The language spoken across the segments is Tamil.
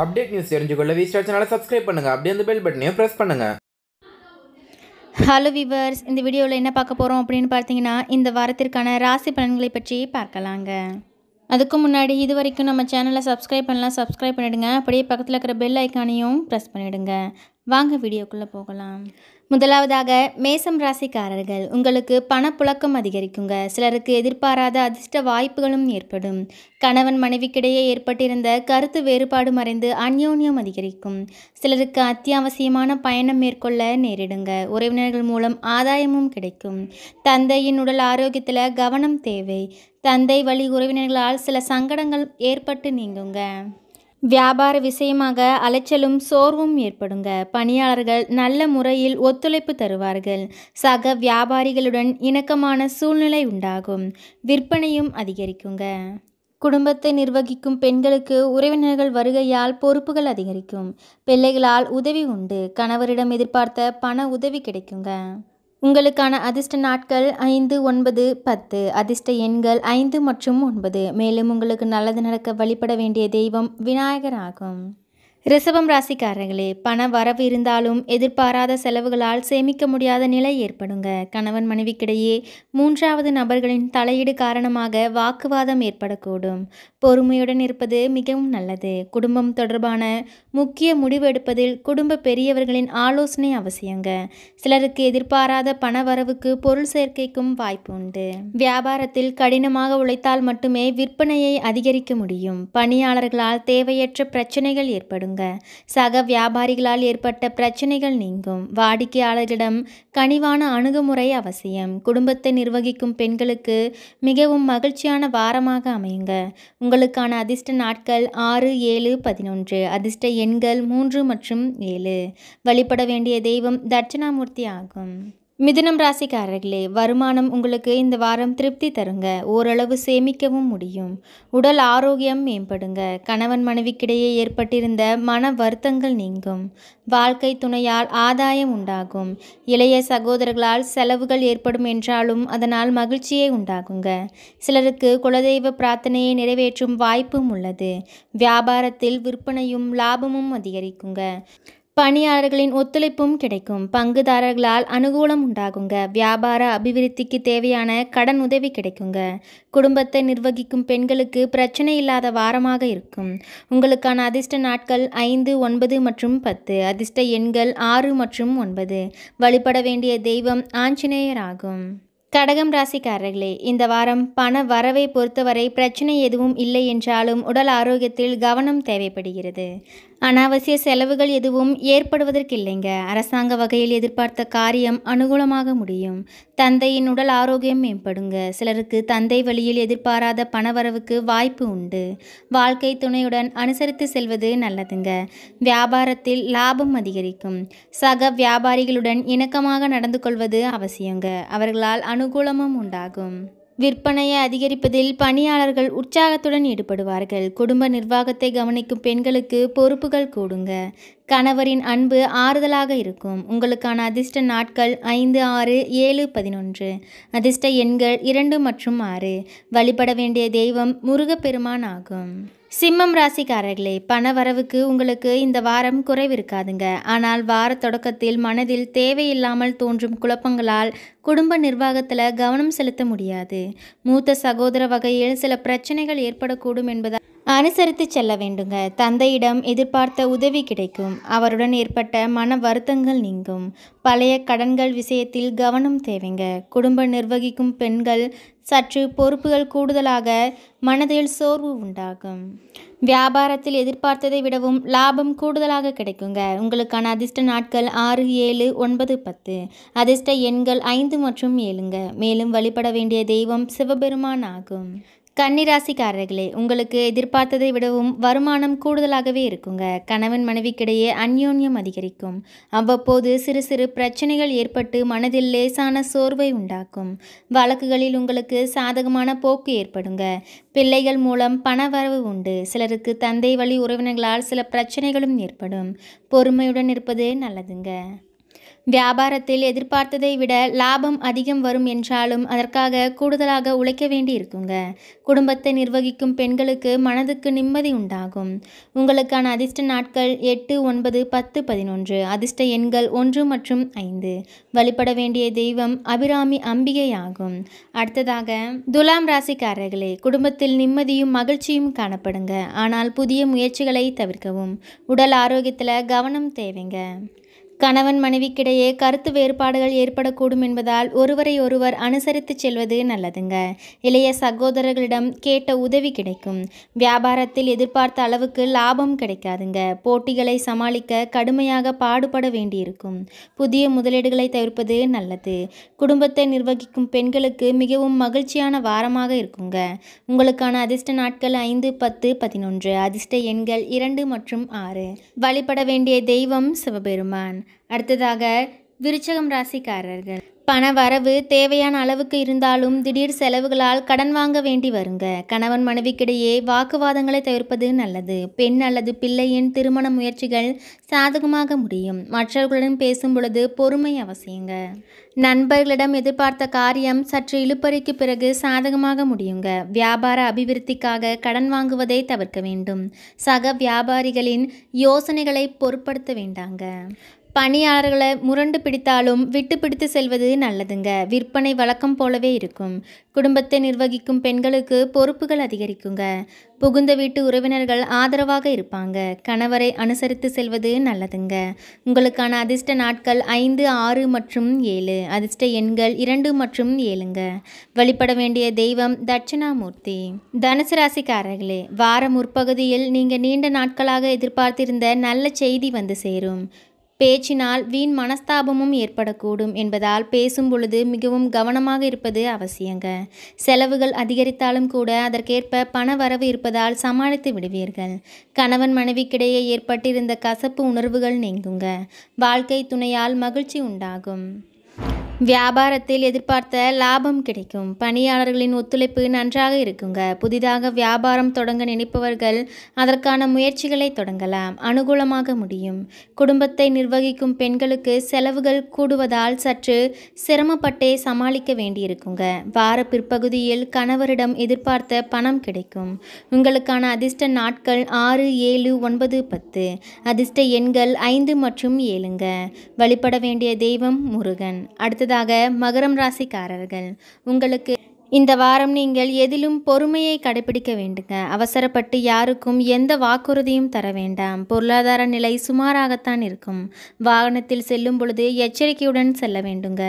அப்டேட் நியூஸ் தெரிஞ்சுக்கொள்ள வி சேனலை சப்ஸ்கிரைப் பண்ணுங்கள் அப்படியே அந்த பெல் பட்டனையும் ப்ரெஸ் பண்ணுங்கள் ஹலோ விவர்ஸ் இந்த வீடியோவில் என்ன பார்க்க போகிறோம் அப்படின்னு பார்த்தீங்கன்னா இந்த வாரத்திற்கான ராசி பலன்களை பற்றி பார்க்கலாங்க அதுக்கு முன்னாடி இது வரைக்கும் நம்ம சேனலை சப்ஸ்கிரைப் பண்ணலாம் சப்ஸ்கிரைப் பண்ணிவிடுங்க அப்படியே பக்கத்தில் இருக்கிற பெல் ஐக்கானையும் ப்ரெஸ் பண்ணிவிடுங்க வாங்க வீடியோக்குள்ளே போகலாம் முதலாவதாக மேசம் ராசிக்காரர்கள் உங்களுக்கு பணப்புழக்கம் அதிகரிக்குங்க சிலருக்கு எதிர்பாராத அதிர்ஷ்ட வாய்ப்புகளும் ஏற்படும் கணவன் மனைவிக்கிடையே ஏற்பட்டிருந்த கருத்து வேறுபாடு மறைந்து அந்யோன்யம் அதிகரிக்கும் சிலருக்கு அத்தியாவசியமான பயணம் மேற்கொள்ள நேரிடுங்க உறவினர்கள் மூலம் ஆதாயமும் கிடைக்கும் தந்தையின் உடல் ஆரோக்கியத்தில் கவனம் தேவை தந்தை வழி உறவினர்களால் சில சங்கடங்கள் ஏற்பட்டு நீங்குங்க வியாபார விஷயமாக அலைச்சலும் சோர்வும் ஏற்படுங்க பணியாளர்கள் நல்ல முறையில் ஒத்துழைப்பு தருவார்கள் சக வியாபாரிகளுடன் இணக்கமான சூழ்நிலை உண்டாகும் விற்பனையும் அதிகரிக்குங்க குடும்பத்தை நிர்வகிக்கும் பெண்களுக்கு உறவினர்கள் வருகையால் பொறுப்புகள் அதிகரிக்கும் பிள்ளைகளால் உதவி உண்டு கணவரிடம் எதிர்பார்த்த பண உதவி கிடைக்குங்க உங்களுக்கான அதிர்ஷ்ட நாட்கள் ஐந்து ஒன்பது பத்து அதிர்ஷ்ட எண்கள் ஐந்து மற்றும் ஒன்பது மேலும் உங்களுக்கு நல்லது நடக்க வழிபட வேண்டிய தெய்வம் விநாயகர் ஆகும் ரிசவம் ராசிக்காரர்களே பண வரவு இருந்தாலும் எதிர்பாராத செலவுகளால் சேமிக்க முடியாத நிலை ஏற்படுங்க கணவன் மனைவிக்கிடையே மூன்றாவது நபர்களின் தலையீடு காரணமாக வாக்குவாதம் ஏற்படக்கூடும் பொறுமையுடன் இருப்பது மிகவும் நல்லது குடும்பம் தொடர்பான முக்கிய முடிவு எடுப்பதில் குடும்ப பெரியவர்களின் ஆலோசனை அவசியங்க சிலருக்கு எதிர்பாராத பண வரவுக்கு பொருள் சேர்க்கைக்கும் வாய்ப்பு உண்டு வியாபாரத்தில் கடினமாக உழைத்தால் மட்டுமே விற்பனையை அதிகரிக்க முடியும் பணியாளர்களால் தேவையற்ற பிரச்சனைகள் ஏற்படும் செலுத்துங்க சக வியாபாரிகளால் ஏற்பட்ட பிரச்சனைகள் நீங்கும் வாடிக்கையாளர்களிடம் கனிவான அணுகுமுறை அவசியம் குடும்பத்தை நிர்வகிக்கும் பெண்களுக்கு மிகவும் மகிழ்ச்சியான வாரமாக அமையுங்க உங்களுக்கான அதிர்ஷ்ட நாட்கள் ஆறு ஏழு பதினொன்று அதிர்ஷ்ட எண்கள் மூன்று மற்றும் ஏழு வழிபட வேண்டிய தெய்வம் தட்சிணாமூர்த்தி ஆகும் மிதுனம் ராசிக்காரர்களே வருமானம் உங்களுக்கு இந்த வாரம் திருப்தி தருங்க ஓரளவு சேமிக்கவும் முடியும் உடல் ஆரோக்கியம் மேம்படுங்க கணவன் மனைவிக்கிடையே ஏற்பட்டிருந்த மன வருத்தங்கள் நீங்கும் வாழ்க்கை துணையால் ஆதாயம் உண்டாகும் இளைய சகோதரர்களால் செலவுகள் ஏற்படும் என்றாலும் அதனால் மகிழ்ச்சியே உண்டாகுங்க சிலருக்கு குலதெய்வ பிரார்த்தனையை நிறைவேற்றும் வாய்ப்பும் உள்ளது வியாபாரத்தில் விற்பனையும் லாபமும் அதிகரிக்குங்க பணியாளர்களின் ஒத்துழைப்பும் கிடைக்கும் பங்குதாரர்களால் அனுகூலம் உண்டாகுங்க வியாபார அபிவிருத்திக்கு தேவையான கடன் உதவி கிடைக்குங்க குடும்பத்தை நிர்வகிக்கும் பெண்களுக்கு பிரச்சனை இல்லாத வாரமாக இருக்கும் உங்களுக்கான அதிர்ஷ்ட நாட்கள் ஐந்து ஒன்பது மற்றும் பத்து அதிர்ஷ்ட எண்கள் ஆறு மற்றும் ஒன்பது வழிபட வேண்டிய தெய்வம் ஆஞ்சநேயர் ஆகும் கடகம் ராசிக்காரர்களே இந்த வாரம் பண வரவை பொறுத்தவரை பிரச்சனை எதுவும் இல்லை என்றாலும் உடல் ஆரோக்கியத்தில் கவனம் தேவைப்படுகிறது அனாவசிய செலவுகள் எதுவும் ஏற்படுவதற்கில்லைங்க அரசாங்க வகையில் எதிர்பார்த்த காரியம் அனுகூலமாக முடியும் தந்தையின் உடல் ஆரோக்கியம் மேம்படுங்க சிலருக்கு தந்தை வழியில் எதிர்பாராத பணவரவுக்கு வாய்ப்பு உண்டு வாழ்க்கை துணையுடன் அனுசரித்து செல்வது நல்லதுங்க வியாபாரத்தில் லாபம் அதிகரிக்கும் சக வியாபாரிகளுடன் இணக்கமாக நடந்து கொள்வது அவசியங்க அவர்களால் அனுகூலமும் உண்டாகும் விற்பனையை அதிகரிப்பதில் பணியாளர்கள் உற்சாகத்துடன் ஈடுபடுவார்கள் குடும்ப நிர்வாகத்தை கவனிக்கும் பெண்களுக்கு பொறுப்புகள் கூடுங்க கணவரின் அன்பு ஆறுதலாக இருக்கும் உங்களுக்கான அதிர்ஷ்ட நாட்கள் ஐந்து ஆறு ஏழு பதினொன்று அதிர்ஷ்ட எண்கள் இரண்டு மற்றும் ஆறு வழிபட வேண்டிய தெய்வம் முருகப்பெருமான் ஆகும் சிம்மம் ராசிக்காரர்களே பண வரவுக்கு உங்களுக்கு இந்த வாரம் குறைவு இருக்காதுங்க ஆனால் வார தொடக்கத்தில் மனதில் தேவையில்லாமல் தோன்றும் குழப்பங்களால் குடும்ப நிர்வாகத்தில் கவனம் செலுத்த முடியாது மூத்த சகோதர வகையில் சில பிரச்சனைகள் ஏற்படக்கூடும் என்பதால் அனுசரித்து செல்ல வேண்டுங்க தந்தையிடம் எதிர்பார்த்த உதவி கிடைக்கும் அவருடன் ஏற்பட்ட மன வருத்தங்கள் நீங்கும் பழைய கடன்கள் விஷயத்தில் கவனம் தேவைங்க குடும்பம் நிர்வகிக்கும் பெண்கள் சற்று பொறுப்புகள் கூடுதலாக மனதில் சோர்வு உண்டாகும் வியாபாரத்தில் எதிர்பார்த்ததை விடவும் லாபம் கூடுதலாக கிடைக்குங்க உங்களுக்கான அதிர்ஷ்ட நாட்கள் ஆறு ஏழு ஒன்பது பத்து அதிர்ஷ்ட எண்கள் ஐந்து மற்றும் ஏழுங்க மேலும் வழிபட வேண்டிய தெய்வம் சிவபெருமான் ஆகும் கன்னிராசிக்காரர்களே உங்களுக்கு எதிர்பார்த்ததை விடவும் வருமானம் கூடுதலாகவே இருக்குங்க கணவன் மனைவிக்கிடையே அந்யோன்யம் அதிகரிக்கும் அவ்வப்போது சிறு சிறு பிரச்சனைகள் ஏற்பட்டு மனதில் லேசான சோர்வை உண்டாக்கும் வழக்குகளில் உங்களுக்கு சாதகமான போக்கு ஏற்படுங்க பிள்ளைகள் மூலம் பணவரவு உண்டு சிலருக்கு தந்தை வழி உறவினர்களால் சில பிரச்சனைகளும் ஏற்படும் பொறுமையுடன் இருப்பது நல்லதுங்க வியாபாரத்தில் எதிர்பார்த்ததை விட லாபம் அதிகம் வரும் என்றாலும் அதற்காக கூடுதலாக உழைக்க வேண்டி இருக்குங்க குடும்பத்தை நிர்வகிக்கும் பெண்களுக்கு மனதுக்கு நிம்மதி உண்டாகும் உங்களுக்கான அதிர்ஷ்ட நாட்கள் எட்டு ஒன்பது பத்து பதினொன்று அதிர்ஷ்ட எண்கள் ஒன்று மற்றும் ஐந்து வழிபட வேண்டிய தெய்வம் அபிராமி அம்பிகை ஆகும் அடுத்ததாக துலாம் ராசிக்காரர்களே குடும்பத்தில் நிம்மதியும் மகிழ்ச்சியும் காணப்படுங்க ஆனால் புதிய முயற்சிகளை தவிர்க்கவும் உடல் ஆரோக்கியத்தில் கவனம் தேவைங்க கணவன் மனைவிக்கிடையே கருத்து வேறுபாடுகள் ஏற்படக்கூடும் என்பதால் ஒருவரை ஒருவர் அனுசரித்து செல்வது நல்லதுங்க இளைய சகோதரர்களிடம் கேட்ட உதவி கிடைக்கும் வியாபாரத்தில் எதிர்பார்த்த அளவுக்கு லாபம் கிடைக்காதுங்க போட்டிகளை சமாளிக்க கடுமையாக பாடுபட வேண்டியிருக்கும் புதிய முதலீடுகளை தவிர்ப்பது நல்லது குடும்பத்தை நிர்வகிக்கும் பெண்களுக்கு மிகவும் மகிழ்ச்சியான வாரமாக இருக்குங்க உங்களுக்கான அதிர்ஷ்ட நாட்கள் ஐந்து பத்து பதினொன்று அதிர்ஷ்ட எண்கள் இரண்டு மற்றும் ஆறு வழிபட வேண்டிய தெய்வம் சிவபெருமான் அடுத்ததாக விருச்சகம் ராசிக்காரர்கள் பண வரவு தேவையான அளவுக்கு இருந்தாலும் திடீர் செலவுகளால் கடன் வாங்க வேண்டி வருங்க கணவன் மனைவிக்கிடையே வாக்குவாதங்களை தவிர்ப்பது நல்லது பெண் அல்லது பிள்ளையின் திருமண முயற்சிகள் சாதகமாக முடியும் மற்றவர்களுடன் பேசும் பொழுது பொறுமை அவசியங்க நண்பர்களிடம் எதிர்பார்த்த காரியம் சற்று இழுப்பறிக்கு பிறகு சாதகமாக முடியுங்க வியாபார அபிவிருத்திக்காக கடன் வாங்குவதை தவிர்க்க வேண்டும் சக வியாபாரிகளின் யோசனைகளை பொருட்படுத்த வேண்டாங்க பணியாளர்களை முரண்டு பிடித்தாலும் விட்டு பிடித்து செல்வது நல்லதுங்க விற்பனை வழக்கம் போலவே இருக்கும் குடும்பத்தை நிர்வகிக்கும் பெண்களுக்கு பொறுப்புகள் அதிகரிக்குங்க புகுந்த வீட்டு உறவினர்கள் ஆதரவாக இருப்பாங்க கணவரை அனுசரித்து செல்வது நல்லதுங்க உங்களுக்கான அதிர்ஷ்ட நாட்கள் ஐந்து ஆறு மற்றும் ஏழு அதிர்ஷ்ட எண்கள் இரண்டு மற்றும் ஏழுங்க வழிபட வேண்டிய தெய்வம் தட்சிணாமூர்த்தி தனுசு ராசிக்காரர்களே வார முற்பகுதியில் நீங்கள் நீண்ட நாட்களாக எதிர்பார்த்திருந்த நல்ல செய்தி வந்து சேரும் பேச்சினால் வீண் மனஸ்தாபமும் ஏற்படக்கூடும் என்பதால் பேசும் பொழுது மிகவும் கவனமாக இருப்பது அவசியங்க செலவுகள் அதிகரித்தாலும் கூட அதற்கேற்ப பண வரவு இருப்பதால் சமாளித்து விடுவீர்கள் கணவன் மனைவிக்கிடையே ஏற்பட்டிருந்த கசப்பு உணர்வுகள் நீங்குங்க வாழ்க்கை துணையால் மகிழ்ச்சி உண்டாகும் வியாபாரத்தில் எதிர்பார்த்த லாபம் கிடைக்கும் பணியாளர்களின் ஒத்துழைப்பு நன்றாக இருக்குங்க புதிதாக வியாபாரம் தொடங்க நினைப்பவர்கள் அதற்கான முயற்சிகளை தொடங்கலாம் அனுகூலமாக முடியும் குடும்பத்தை நிர்வகிக்கும் பெண்களுக்கு செலவுகள் கூடுவதால் சற்று சிரமப்பட்டே சமாளிக்க வேண்டியிருக்குங்க வார பிற்பகுதியில் கணவரிடம் எதிர்பார்த்த பணம் கிடைக்கும் உங்களுக்கான அதிர்ஷ்ட நாட்கள் ஆறு ஏழு ஒன்பது பத்து அதிர்ஷ்ட எண்கள் ஐந்து மற்றும் ஏழுங்க வழிபட வேண்டிய தெய்வம் முருகன் அடுத்தது அடுத்ததாக மகரம் ராசிக்காரர்கள் உங்களுக்கு இந்த வாரம் நீங்கள் எதிலும் பொறுமையை கடைபிடிக்க வேண்டுங்க அவசரப்பட்டு யாருக்கும் எந்த வாக்குறுதியும் தர வேண்டாம் பொருளாதார நிலை சுமாராகத்தான் இருக்கும் வாகனத்தில் செல்லும் பொழுது எச்சரிக்கையுடன் செல்ல வேண்டுங்க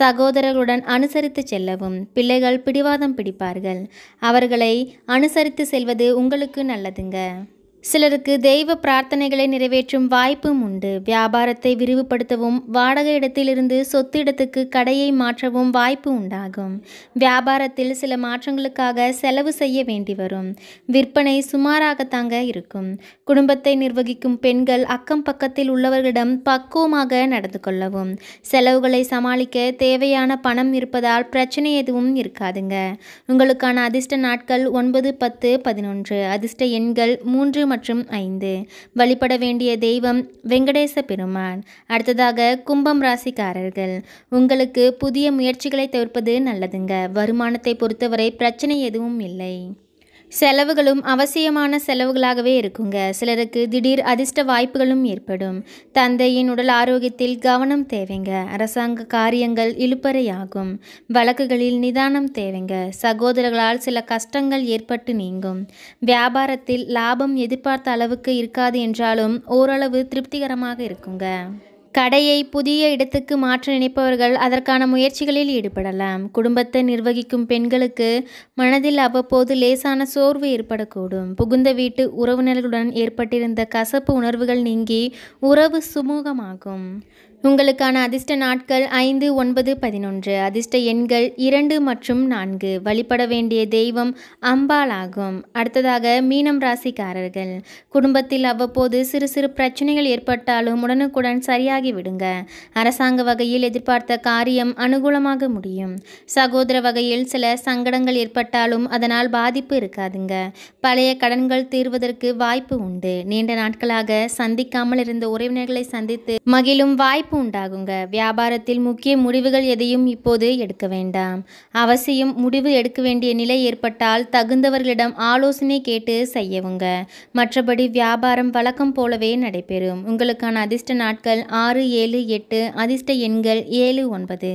சகோதரர்களுடன் அனுசரித்து செல்லவும் பிள்ளைகள் பிடிவாதம் பிடிப்பார்கள் அவர்களை அனுசரித்து செல்வது உங்களுக்கு நல்லதுங்க சிலருக்கு தெய்வ பிரார்த்தனைகளை நிறைவேற்றும் வாய்ப்பும் உண்டு வியாபாரத்தை விரிவுபடுத்தவும் வாடகை இடத்திலிருந்து சொத்து இடத்துக்கு கடையை மாற்றவும் வாய்ப்பு உண்டாகும் வியாபாரத்தில் சில மாற்றங்களுக்காக செலவு செய்ய வேண்டி வரும் விற்பனை சுமாராகத்தாங்க இருக்கும் குடும்பத்தை நிர்வகிக்கும் பெண்கள் அக்கம் பக்கத்தில் உள்ளவர்களிடம் பக்குவமாக நடந்து கொள்ளவும் செலவுகளை சமாளிக்க தேவையான பணம் இருப்பதால் பிரச்சனை எதுவும் இருக்காதுங்க உங்களுக்கான அதிர்ஷ்ட நாட்கள் ஒன்பது பத்து பதினொன்று அதிர்ஷ்ட எண்கள் மூன்று மற்றும் ஐந்து வழிபட வேண்டிய தெய்வம் வெங்கடேச பெருமான் அடுத்ததாக கும்பம் ராசிக்காரர்கள் உங்களுக்கு புதிய முயற்சிகளை தவிர்ப்பது நல்லதுங்க வருமானத்தை பொறுத்தவரை பிரச்சனை எதுவும் இல்லை செலவுகளும் அவசியமான செலவுகளாகவே இருக்குங்க சிலருக்கு திடீர் அதிர்ஷ்ட வாய்ப்புகளும் ஏற்படும் தந்தையின் உடல் ஆரோக்கியத்தில் கவனம் தேவைங்க அரசாங்க காரியங்கள் இழுப்பறையாகும் வழக்குகளில் நிதானம் தேவைங்க சகோதரர்களால் சில கஷ்டங்கள் ஏற்பட்டு நீங்கும் வியாபாரத்தில் லாபம் எதிர்பார்த்த அளவுக்கு இருக்காது என்றாலும் ஓரளவு திருப்திகரமாக இருக்குங்க கடையை புதிய இடத்துக்கு மாற்ற நினைப்பவர்கள் அதற்கான முயற்சிகளில் ஈடுபடலாம் குடும்பத்தை நிர்வகிக்கும் பெண்களுக்கு மனதில் அவ்வப்போது லேசான சோர்வு ஏற்படக்கூடும் புகுந்த வீட்டு உறவினர்களுடன் ஏற்பட்டிருந்த கசப்பு உணர்வுகள் நீங்கி உறவு சுமூகமாகும் உங்களுக்கான அதிர்ஷ்ட நாட்கள் ஐந்து ஒன்பது பதினொன்று அதிர்ஷ்ட எண்கள் இரண்டு மற்றும் நான்கு வழிபட வேண்டிய தெய்வம் அம்பாள் ஆகும் அடுத்ததாக மீனம் ராசிக்காரர்கள் குடும்பத்தில் அவ்வப்போது சிறு சிறு பிரச்சனைகள் ஏற்பட்டாலும் உடனுக்குடன் சரியாகி விடுங்க அரசாங்க வகையில் எதிர்பார்த்த காரியம் அனுகூலமாக முடியும் சகோதர வகையில் சில சங்கடங்கள் ஏற்பட்டாலும் அதனால் பாதிப்பு இருக்காதுங்க பழைய கடன்கள் தீர்வதற்கு வாய்ப்பு உண்டு நீண்ட நாட்களாக சந்திக்காமல் இருந்த உறவினர்களை சந்தித்து மகிழும் வாய்ப்பு வாய்ப்பு உண்டாகுங்க வியாபாரத்தில் முக்கிய முடிவுகள் எதையும் இப்போது எடுக்க வேண்டாம் அவசியம் முடிவு எடுக்க வேண்டிய நிலை ஏற்பட்டால் தகுந்தவர்களிடம் ஆலோசனை கேட்டு செய்யவுங்க மற்றபடி வியாபாரம் வழக்கம் போலவே நடைபெறும் உங்களுக்கான அதிர்ஷ்ட நாட்கள் ஆறு ஏழு எட்டு அதிர்ஷ்ட எண்கள் ஏழு ஒன்பது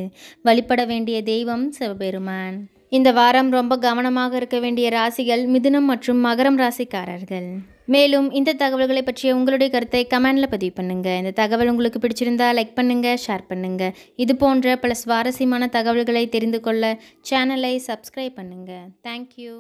வழிபட வேண்டிய தெய்வம் சிவபெருமான் இந்த வாரம் ரொம்ப கவனமாக இருக்க வேண்டிய ராசிகள் மிதுனம் மற்றும் மகரம் ராசிக்காரர்கள் மேலும் இந்த தகவல்களை பற்றிய உங்களுடைய கருத்தை கமெண்டில் பதிவு பண்ணுங்கள் இந்த தகவல் உங்களுக்கு பிடிச்சிருந்தா லைக் பண்ணுங்கள் ஷேர் பண்ணுங்கள் இது போன்ற பல சுவாரஸ்யமான தகவல்களை தெரிந்து கொள்ள சேனலை சப்ஸ்கிரைப் பண்ணுங்கள் தேங்க்யூ